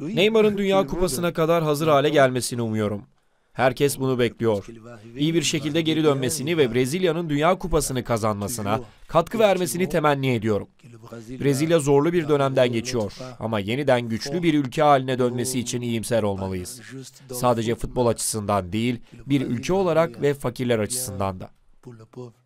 Neymar'ın Dünya Kupası'na kadar hazır hale gelmesini umuyorum. Herkes bunu bekliyor. İyi bir şekilde geri dönmesini ve Brezilya'nın Dünya Kupası'nı kazanmasına katkı vermesini temenni ediyorum. Brezilya zorlu bir dönemden geçiyor ama yeniden güçlü bir ülke haline dönmesi için iyimser olmalıyız. Sadece futbol açısından değil, bir ülke olarak ve fakirler açısından da.